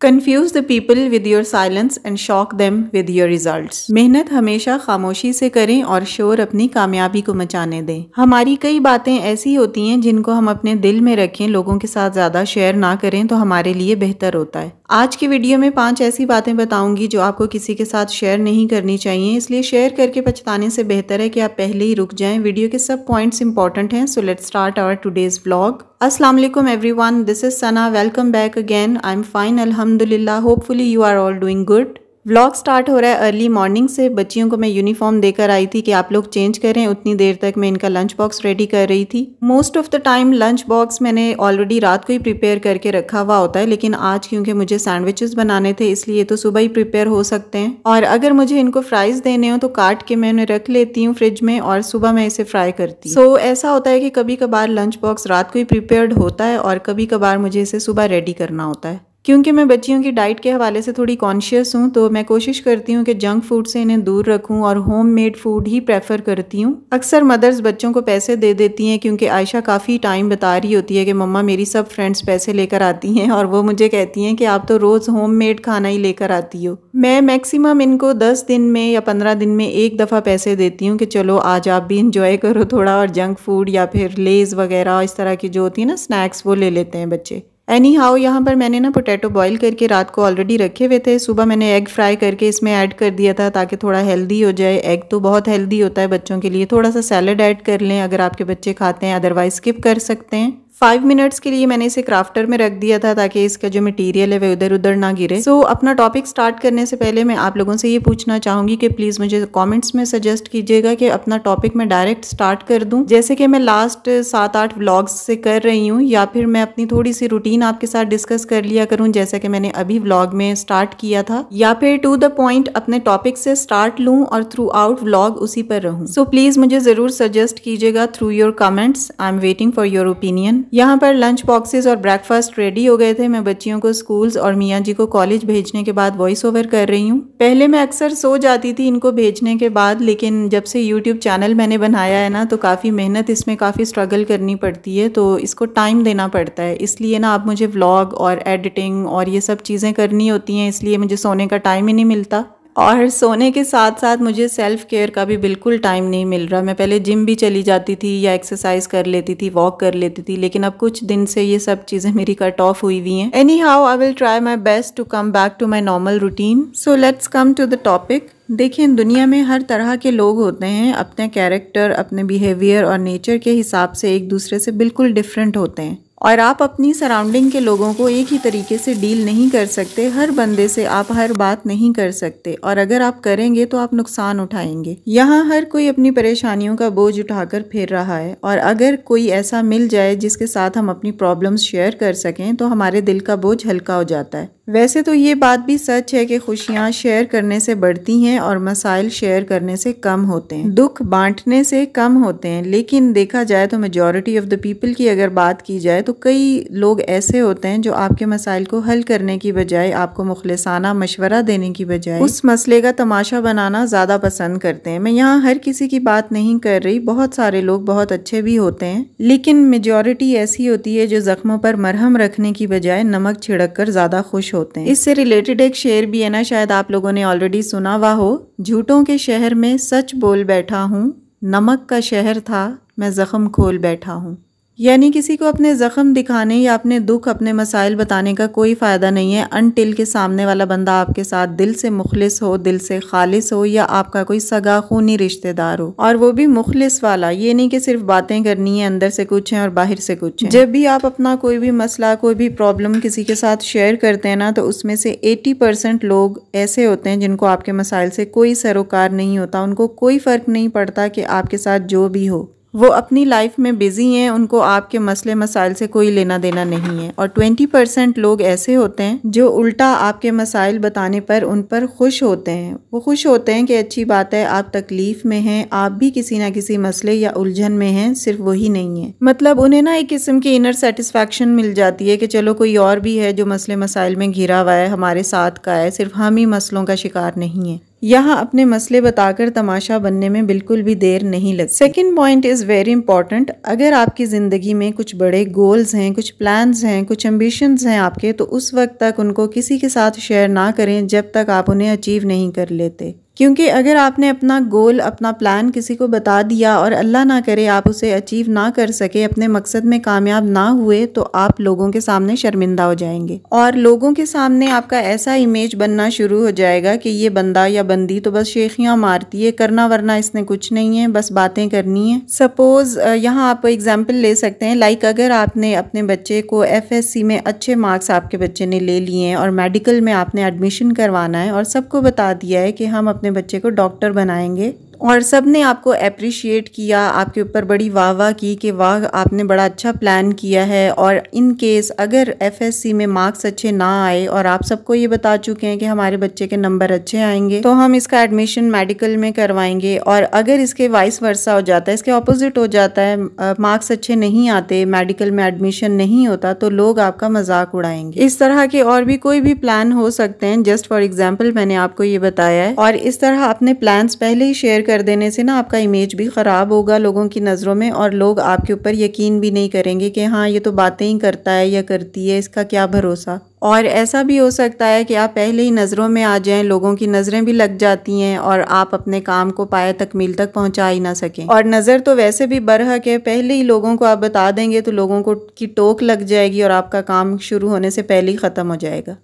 confuse the people with your silence and shock them with your result मेहनत हमेशा खामोशी से करें और शोर अपनी कामयाबी को मचाने दें हमारी कई बातें ऐसी होती हैं जिनको हम अपने दिल में रखें लोगों के साथ ज़्यादा शेयर ना करें तो हमारे लिए बेहतर होता है आज की वीडियो में पांच ऐसी बातें बताऊंगी जो आपको किसी के साथ शेयर नहीं करनी चाहिए इसलिए शेयर करके पछताने से बेहतर है कि आप पहले ही रुक जाएं वीडियो के सब पॉइंट्स इंपॉर्टेंट हैं so let start our today's blog Assalamualaikum everyone this is Sana welcome back again I'm fine alhamdulillah hopefully you are all doing good vlog start हो रहा है अर्ली मॉर्निंग से बच्चियों को मैं यूनिफॉर्म देकर आई थी कि आप लोग चेंज करें उतनी देर तक मैं इनका लंच बॉक्स रेडी कर रही थी most of the time lunch box मैंने ऑलरेडी रात को ही प्रिपेयर करके रखा हुआ होता है लेकिन आज क्योंकि मुझे सैंडविचेस बनाने थे इसलिए तो सुबह ही प्रिपेयर हो सकते हैं और अगर मुझे इनको फ्राइज देने हो तो काट के मैं उन्हें रख लेती हूँ फ्रिज में और सुबह मैं इसे फ्राई करती हूँ सो so, ऐसा होता है कि कभी कभार लंच बॉक्स रात को ही प्रिपेयर होता है और कभी कभार मुझे इसे सुबह रेडी करना होता है क्योंकि मैं बच्चियों की डाइट के हवाले से थोड़ी कॉन्शियस हूँ तो मैं कोशिश करती हूँ कि जंक फूड से इन्हें दूर रखूँ और होम मेड फूड ही प्रेफर करती हूँ अक्सर मदर्स बच्चों को पैसे दे देती हैं क्योंकि आयशा काफ़ी टाइम बता रही होती है कि मम्मा मेरी सब फ्रेंड्स पैसे लेकर आती हैं और वो मुझे कहती हैं कि आप तो रोज़ होम मेड खाना ही लेकर आती हो मैं मैक्सिमम इनको दस दिन में या पंद्रह दिन में एक दफ़ा पैसे देती हूँ कि चलो आज आप भी इंजॉय करो थोड़ा और जंक फूड या फिर लेज़ वगैरह इस तरह की जो होती है ना स्नैक्स वो ले लेते हैं बच्चे एनी हाउ यहाँ पर मैंने ना पोटैटो बॉईल करके रात को ऑलरेडी रखे हुए थे सुबह मैंने एग फ्राई करके इसमें ऐड कर दिया था ताकि थोड़ा हेल्दी हो जाए एग तो बहुत हेल्दी होता है बच्चों के लिए थोड़ा सा सैलड ऐड कर लें अगर आपके बच्चे खाते हैं अदरवाइज स्किप कर सकते हैं फाइव मिनट्स के लिए मैंने इसे क्राफ्टर में रख दिया था ताकि इसका जो मटेरियल है वह उधर उधर ना गिरे सो so, अपना टॉपिक स्टार्ट करने से पहले मैं आप लोगों से ये पूछना चाहूंगी कि प्लीज़ मुझे कमेंट्स में सजेस्ट कीजिएगा कि अपना टॉपिक मैं डायरेक्ट स्टार्ट कर दूं जैसे कि मैं लास्ट सात आठ व्लॉग्स से कर रही हूँ या फिर मैं अपनी थोड़ी सी रूटीन आपके साथ डिस्कस कर लिया करूँ जैसा कि मैंने अभी व्लॉग में स्टार्ट किया था या फिर टू द पॉइंट अपने टॉपिक से स्टार्ट लूँ और थ्रू आउट व्लॉग उसी पर रहूँ सो प्लीज़ मुझे ज़रूर सजेस्ट कीजिएगा through your comments I am waiting for your opinion यहाँ पर लंच बॉक्सेस और ब्रेकफास्ट रेडी हो गए थे मैं बच्चियों को स्कूल्स और मियाँ जी को कॉलेज भेजने के बाद वॉइस ओवर कर रही हूँ पहले मैं अक्सर सो जाती थी इनको भेजने के बाद लेकिन जब से यूट्यूब चैनल मैंने बनाया है ना तो काफ़ी मेहनत इसमें काफ़ी स्ट्रगल करनी पड़ती है तो इसको टाइम देना पड़ता है इसलिए ना आप मुझे व्लॉग और एडिटिंग और ये सब चीज़ें करनी होती हैं इसलिए मुझे सोने का टाइम ही नहीं मिलता और सोने के साथ साथ मुझे सेल्फ़ केयर का भी बिल्कुल टाइम नहीं मिल रहा मैं पहले जिम भी चली जाती थी या एक्सरसाइज कर लेती थी वॉक कर लेती थी लेकिन अब कुछ दिन से ये सब चीज़ें मेरी कट ऑफ हुई हुई हैं anyhow I will try my best to come back to my normal routine so let's come to the topic देखिए दुनिया में हर तरह के लोग होते हैं अपने कैरेक्टर अपने बिहेवियर और नेचर के हिसाब से एक दूसरे से बिल्कुल डिफरेंट होते हैं और आप अपनी सराउंडिंग के लोगों को एक ही तरीके से डील नहीं कर सकते हर बंदे से आप हर बात नहीं कर सकते और अगर आप करेंगे तो आप नुकसान उठाएंगे यहाँ हर कोई अपनी परेशानियों का बोझ उठाकर फिर रहा है और अगर कोई ऐसा मिल जाए जिसके साथ हम अपनी प्रॉब्लम्स शेयर कर सकें तो हमारे दिल का बोझ हल्का हो जाता है वैसे तो ये बात भी सच है कि खुशियाँ शेयर करने से बढ़ती हैं और मसाइल शेयर करने से कम होते हैं दुख बांटने से कम होते हैं लेकिन देखा जाए तो मेजॉरिटी ऑफ द पीपल की अगर बात की जाए तो कई लोग ऐसे होते हैं जो आपके मसाइल को हल करने की बजाय आपको मुखलसाना मशवरा देने की बजाय उस मसले का तमाशा बनाना ज़्यादा पसंद करते हैं मैं यहाँ हर किसी की बात नहीं कर रही बहुत सारे लोग बहुत अच्छे भी होते हैं लेकिन मेजॉरिटी ऐसी होती है जो ज़ख्मों पर मरहम रखने की बजाय नमक छिड़क कर ज़्यादा खुश होते हैं इससे रिलेटेड एक शेर भी है ना शायद आप लोगों ने ऑलरेडी सुना हुआ हो झूठों के शहर में सच बोल बैठा हूँ नमक का शहर था मैं ज़ख्म खोल बैठा हूँ यानी किसी को अपने ज़ख्म दिखाने या अपने दुख अपने मसाइल बताने का कोई फ़ायदा नहीं है अनटिल के सामने वाला बंदा आपके साथ दिल से मुखलिस हो दिल से खालिस हो या आपका कोई सगा खूनी रिश्तेदार हो और वो भी मुखलिस वाला ये नहीं कि सिर्फ बातें करनी है अंदर से कुछ है और बाहर से कुछ है जब भी आप अपना कोई भी मसला कोई भी प्रॉब्लम किसी के साथ शेयर करते हैं ना तो उसमें से एटी परसेंट लोग ऐसे होते हैं जिनको आपके मसाइल से कोई सरोकार नहीं होता उनको कोई फ़र्क नहीं पड़ता कि आपके साथ जो भी हो वो अपनी लाइफ में बिज़ी हैं उनको आपके मसले मसाइल से कोई लेना देना नहीं है और 20 परसेंट लोग ऐसे होते हैं जो उल्टा आपके मसाइल बताने पर उन पर खुश होते हैं वो खुश होते हैं कि अच्छी बात है आप तकलीफ़ में हैं आप भी किसी ना किसी मसले या उलझन में हैं सिर्फ वही नहीं है मतलब उन्हें ना एक किस्म की इनर सेटिस्फेक्शन मिल जाती है कि चलो कोई और भी है जो मसले मसाइल में घिरा हुआ है हमारे साथ का है सिर्फ हम ही मसलों का शिकार नहीं है यहाँ अपने मसले बताकर तमाशा बनने में बिल्कुल भी देर नहीं लगती second point is very important अगर आपकी ज़िंदगी में कुछ बड़े गोल्स हैं कुछ प्लान्स हैं कुछ एम्बिशंस हैं आपके तो उस वक्त तक उनको किसी के साथ शेयर ना करें जब तक आप उन्हें अचीव नहीं कर लेते क्योंकि अगर आपने अपना गोल अपना प्लान किसी को बता दिया और अल्लाह ना करे आप उसे अचीव ना कर सके अपने मकसद में कामयाब ना हुए तो आप लोगों के सामने शर्मिंदा हो जाएंगे और लोगों के सामने आपका ऐसा इमेज बनना शुरू हो जाएगा कि ये बंदा या बंदी तो बस शेखियाँ मारती है करना वरना इसने कुछ नहीं है बस बातें करनी है सपोज यहाँ आप एग्जाम्पल ले सकते हैं लाइक अगर आपने अपने बच्चे को एफ में अच्छे मार्क्स आपके बच्चे ने ले लिए हैं और मेडिकल में आपने एडमिशन करवाना है और सबको बता दिया है कि हम अपने अपने बच्चे को डॉक्टर बनाएंगे और सब ने आपको अप्रिशिएट किया आपके ऊपर बड़ी वाह वाह की कि वाह आपने बड़ा अच्छा प्लान किया है और इन केस अगर एफएससी में मार्क्स अच्छे ना आए और आप सबको ये बता चुके हैं कि हमारे बच्चे के नंबर अच्छे आएंगे तो हम इसका एडमिशन मेडिकल में करवाएंगे और अगर इसके वाइस वर्षा हो जाता है इसके ऑपोजिट हो जाता है मार्क्स अच्छे नहीं आते मेडिकल में एडमिशन नहीं होता तो लोग आपका मजाक उड़ाएंगे इस तरह के और भी कोई भी प्लान हो सकते हैं जस्ट फॉर एग्जाम्पल मैंने आपको ये बताया है और इस तरह अपने प्लान पहले ही शेयर कर देने से ना आपका इमेज भी ख़राब होगा लोगों की नज़रों में और लोग आपके ऊपर यकीन भी नहीं करेंगे कि हाँ ये तो बातें ही करता है या करती है इसका क्या भरोसा और ऐसा भी हो सकता है कि आप पहले ही नज़रों में आ जाएं लोगों की नज़रें भी लग जाती हैं और आप अपने काम को पाए तकमील तक पहुंचा ही ना सकें और नज़र तो वैसे भी बरहक है पहले ही लोगों को आप बता देंगे तो लोगों को की टोक लग जाएगी और आपका काम शुरू होने से पहले ही ख़त्म हो जाएगा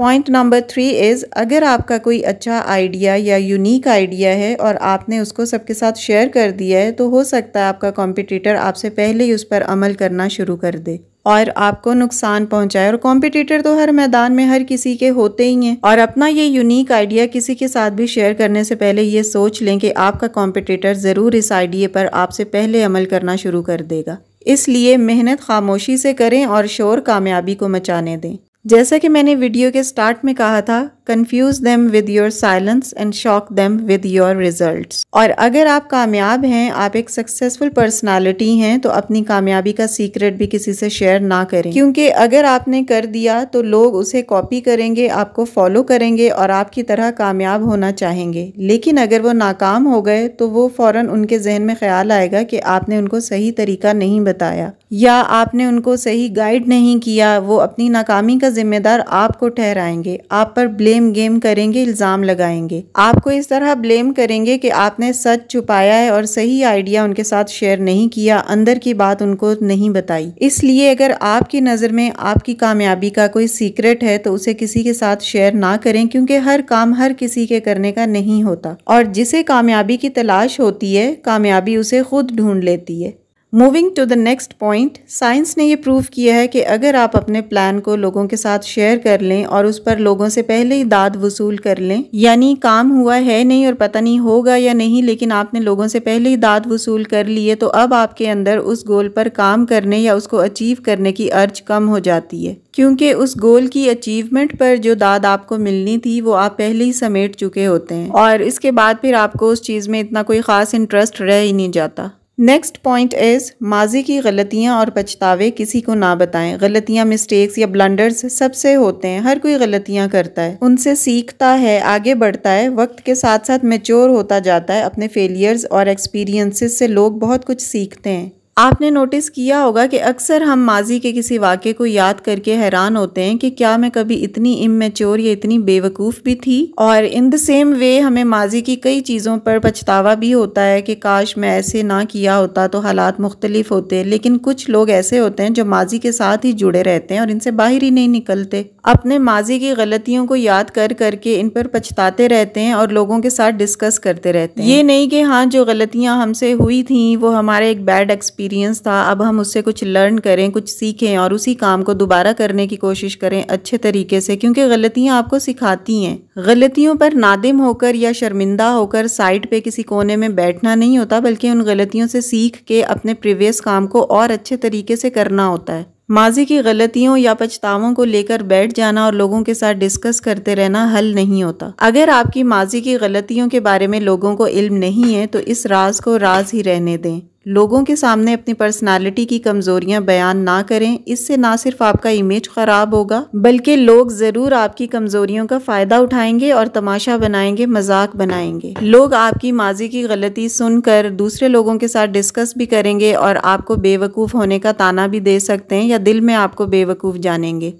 पॉइंट नंबर थ्री इज़ अगर आपका कोई अच्छा आइडिया या यूनिक आइडिया है और आपने उसको सबके साथ शेयर कर दिया है तो हो सकता है आपका कॉम्पिटिटर आपसे पहले ही उस पर अमल करना शुरू कर दे और आपको नुकसान पहुंचाए और कॉम्पिटिटर तो हर मैदान में हर किसी के होते ही हैं और अपना ये यूनिक आइडिया किसी के साथ भी शेयर करने से पहले ये सोच लें कि आपका कॉम्पिटिटर ज़रूर इस आइडिए पर आपसे पहले अमल करना शुरू कर देगा इसलिए मेहनत खामोशी से करें और शोर कामयाबी को मचाने दें जैसा कि मैंने वीडियो के स्टार्ट में कहा था confuse them with your silence and shock them with your result और अगर आप कामयाब हैं आप एक सक्सेसफुल पर्सनैलिटी हैं तो अपनी कामयाबी का सीक्रेट भी किसी से शेयर ना करें क्योंकि अगर आपने कर दिया तो लोग उसे कॉपी करेंगे आपको फॉलो करेंगे और आपकी तरह कामयाब होना चाहेंगे लेकिन अगर वो नाकाम हो गए तो वो फ़ौरन उनके जहन में ख्याल आएगा कि आपने उनको सही तरीका नहीं बताया या आपने उनको सही गाइड नहीं किया वो अपनी नाकामी का जिम्मेदार आपको ठहराएंगे आप पर ब्लेम ब्लेम गेम करेंगे इल्ज़ाम लगाएंगे आपको इस तरह ब्लेम करेंगे कि आपने सच छुपाया है और सही आइडिया उनके साथ शेयर नहीं किया अंदर की बात उनको नहीं बताई इसलिए अगर आपकी नज़र में आपकी कामयाबी का कोई सीक्रेट है तो उसे किसी के साथ शेयर ना करें क्योंकि हर काम हर किसी के करने का नहीं होता और जिसे कामयाबी की तलाश होती है कामयाबी उसे खुद ढूंढ लेती है moving to the next point science ने ये प्रूव किया है कि अगर आप अपने प्लान को लोगों के साथ शेयर कर लें और उस पर लोगों से पहले ही दाद वसूल कर लें यानी काम हुआ है नहीं और पता नहीं होगा या नहीं लेकिन आपने लोगों से पहले ही दाद वसूल कर लिए तो अब आपके अंदर उस गोल पर काम करने या उसको अचीव करने की अर्ज कम हो जाती है क्योंकि उस गोल की अचीवमेंट पर जो दाद आपको मिलनी थी वो आप पहले ही समेट चुके होते हैं और इसके बाद फिर आपको उस चीज़ में इतना कोई ख़ास इंटरेस्ट रह ही नहीं जाता नेक्स्ट पॉइंट इज़ माजी की गलतियाँ और पछतावे किसी को ना बताएं गलतियाँ मिस्टेक्स या ब्लंडर्स सबसे होते हैं हर कोई गलतियाँ करता है उनसे सीखता है आगे बढ़ता है वक्त के साथ साथ मेच्योर होता जाता है अपने फेलियर्स और एक्सपीरियंसेस से लोग बहुत कुछ सीखते हैं आपने नोटिस किया होगा कि अक्सर हम माजी के किसी वाक्य को याद करके हैरान होते हैं कि क्या मैं कभी इतनी इमेच्योर या इतनी बेवकूफ़ भी थी और इन द सेम वे हमें माजी की कई चीज़ों पर पछतावा भी होता है कि काश मैं ऐसे ना किया होता तो हालात मुख्तलिफ होते लेकिन कुछ लोग ऐसे होते हैं जो माजी के साथ ही जुड़े रहते हैं और इनसे बाहर ही नहीं निकलते अपने माजी की गलतियों को याद कर करके इन पर पछताते रहते हैं और लोगों के साथ डिस्कस करते रहते हैं ये नहीं कि हाँ जो गलतियाँ हमसे हुई थी वो हमारे एक बैड एक्सपीरियंस एक्सपीरियंस था अब हम उससे कुछ लर्न करें कुछ सीखें और उसी काम को दोबारा करने की कोशिश करें अच्छे तरीके से क्योंकि गलतियां आपको सिखाती हैं गलतियों पर नादिम होकर या शर्मिंदा होकर साइड पे किसी कोने में बैठना नहीं होता बल्कि उन गलतियों से सीख के अपने प्रीवियस काम को और अच्छे तरीके से करना होता है माजी की गलतियों या पछतावों को लेकर बैठ जाना और लोगों के साथ डिस्कस करते रहना हल नहीं होता अगर आपकी माजी की गलतियों के बारे में लोगों को इल्म नहीं है तो इस राज को राज ही रहने दें लोगों के सामने अपनी पर्सनालिटी की कमज़ोरियां बयान ना करें इससे ना सिर्फ आपका इमेज ख़राब होगा बल्कि लोग ज़रूर आपकी कमज़ोरियों का फ़ायदा उठाएंगे और तमाशा बनाएंगे मजाक बनाएंगे लोग आपकी माजी की गलती सुनकर दूसरे लोगों के साथ डिस्कस भी करेंगे और आपको बेवकूफ़ होने का ताना भी दे सकते हैं या दिल में आपको बेवकूफ़ जानेंगे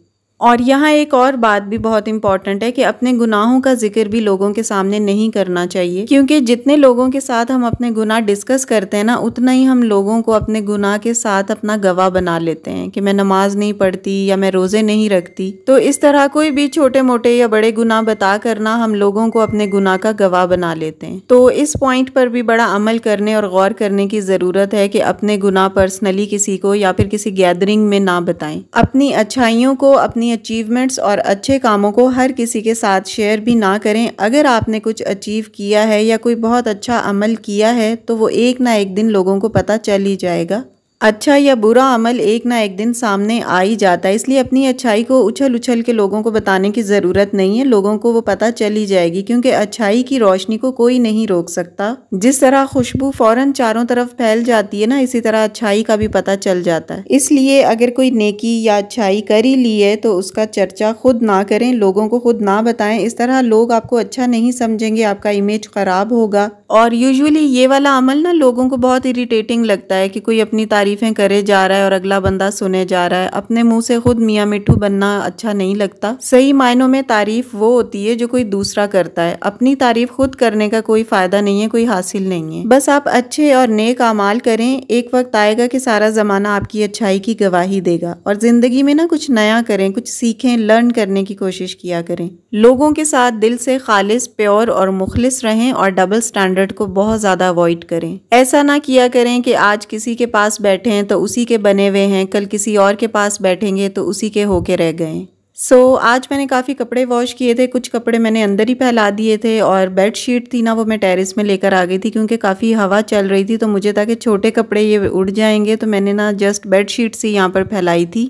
और यहाँ एक और बात भी बहुत इम्पॉर्टेंट है कि अपने गुनाहों का जिक्र भी लोगों के सामने नहीं करना चाहिए क्योंकि जितने लोगों के साथ हम अपने गुनाह डिस्कस करते हैं ना उतना ही हम लोगों को अपने गुनाह के साथ अपना गवाह बना लेते हैं कि मैं नमाज नहीं पढ़ती या मैं रोज़े नहीं रखती तो इस तरह कोई भी छोटे मोटे या बड़े गुनाह बता करना हम लोगों को अपने गुनाह का गवाह बना लेते हैं तो इस पॉइंट पर भी बड़ा अमल करने और गौर करने की ज़रूरत है कि अपने गुनाह पर्सनली किसी को या फिर किसी गैदरिंग में ना बताएं अपनी अच्छाइयों को अपनी अपनी अचीवमेंट्स और अच्छे कामों को हर किसी के साथ शेयर भी ना करें अगर आपने कुछ अचीव किया है या कोई बहुत अच्छा अमल किया है तो वो एक ना एक दिन लोगों को पता चल ही जाएगा अच्छा या बुरा अमल एक ना एक दिन सामने आ ही जाता है इसलिए अपनी अच्छाई को उछल उछल के लोगों को बताने की ज़रूरत नहीं है लोगों को वो पता चल ही जाएगी क्योंकि अच्छाई की रोशनी को कोई नहीं रोक सकता जिस तरह खुशबू फौरन चारों तरफ फैल जाती है ना इसी तरह अच्छाई का भी पता चल जाता है इसलिए अगर कोई नेकी या अच्छाई कर ही ली है तो उसका चर्चा खुद ना करें लोगों को खुद ना बताएं इस तरह लोग आपको अच्छा नहीं समझेंगे आपका इमेज ख़राब होगा और यूजली ये वाला अमल ना लोगों को बहुत इरीटेटिंग लगता है कि कोई अपनी तारीफ तारीफ़ें करे जा रहा है और अगला बंदा सुने जा रहा है अपने मुंह से खुद मियाँ मिठू बनना अच्छा नहीं लगता सही मायनों में तारीफ़ वो होती है जो कोई दूसरा करता है अपनी तारीफ़ खुद करने का कोई फ़ायदा नहीं है कोई हासिल नहीं है बस आप अच्छे और नेक अमाल करें एक वक्त आएगा कि सारा ज़माना आपकी अच्छाई की गवाही देगा और ज़िंदगी में ना कुछ नया करें कुछ सीखें लर्न करने की कोशिश किया करें लोगों के साथ दिल से खालिश प्योर और मुखलिस रहें और डबल स्टैंडर्ड को बहुत ज़्यादा अवॉइड करें ऐसा ना किया करें कि आज किसी के पास बैठ बैठे हैं तो उसी के बने हुए हैं कल किसी और के पास बैठेंगे तो उसी के होके रह गए सो so, आज मैंने काफ़ी कपड़े वॉश किए थे कुछ कपड़े मैंने अंदर ही फैला दिए थे और बेड शीट थी ना वो मैं टेरेस में लेकर आ गई थी क्योंकि काफ़ी हवा चल रही थी तो मुझे था कि छोटे कपड़े ये उड़ जाएंगे तो मैंने ना जस्ट बेड शीट से यहाँ पर फैलाई थी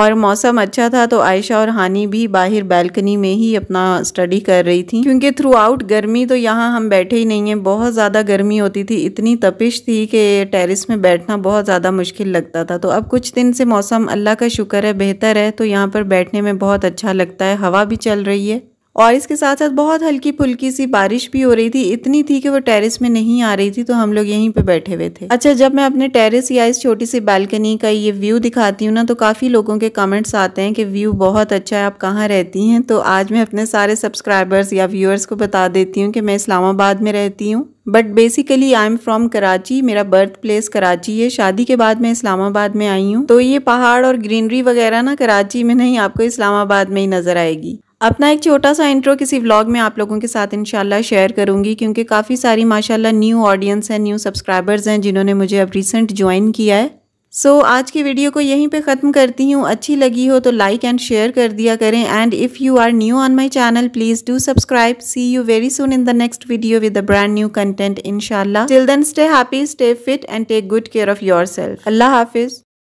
और मौसम अच्छा था तो आयशा और हानी भी बाहर बैल्कनी में ही अपना स्टडी कर रही थी क्योंकि थ्रू आउट गर्मी तो यहाँ हम बैठे ही नहीं हैं बहुत ज़्यादा गर्मी होती थी इतनी तपिश थी कि टेरेस में बैठना बहुत ज़्यादा मुश्किल लगता था तो अब कुछ दिन से मौसम अल्लाह का शुक्र है बेहतर है तो यहाँ पर बैठने में बहुत अच्छा लगता है हवा भी चल रही है और इसके साथ साथ बहुत हल्की फुल्की सी बारिश भी हो रही थी इतनी थी कि वो टेरेस में नहीं आ रही थी तो हम लोग यहीं पे बैठे हुए थे अच्छा जब मैं अपने टेरेस या इस छोटी सी बालकनी का ये व्यू दिखाती हूँ ना तो काफ़ी लोगों के कमेंट्स आते हैं कि व्यू बहुत अच्छा है आप कहाँ रहती हैं तो आज मैं अपने सारे सब्सक्राइबर्स या व्यूअर्स को बता देती हूँ कि मैं इस्लामाबाद में रहती हूँ but basically I am from Karachi मेरा बर्थ प्लेस कराची है शादी के बाद मैं इस्लामाबाद में आई हूँ तो ये पहाड़ और ग्रीनरी वगैरह ना कराची में नहीं आपको इस्लामाबाद में ही नजर आएगी अपना एक छोटा सा इंट्रो किसी व्लॉग में आप लोगों के साथ इनशाला शेयर करूंगी क्योंकि काफ़ी सारी माशाल्लाह न्यू ऑडियंस हैं न्यू सब्सक्राइबर्स हैं जिन्होंने मुझे अब रिसेंट ज्वाइन किया है सो so, आज की वीडियो को यहीं पे ख़त्म करती हूँ अच्छी लगी हो तो लाइक एंड शेयर कर दिया करें and if you are new on my channel please do subscribe see you very soon in the next video with the brand new content इनशाला till then stay happy stay fit and take good care of yourself अल्लाह हाफिज़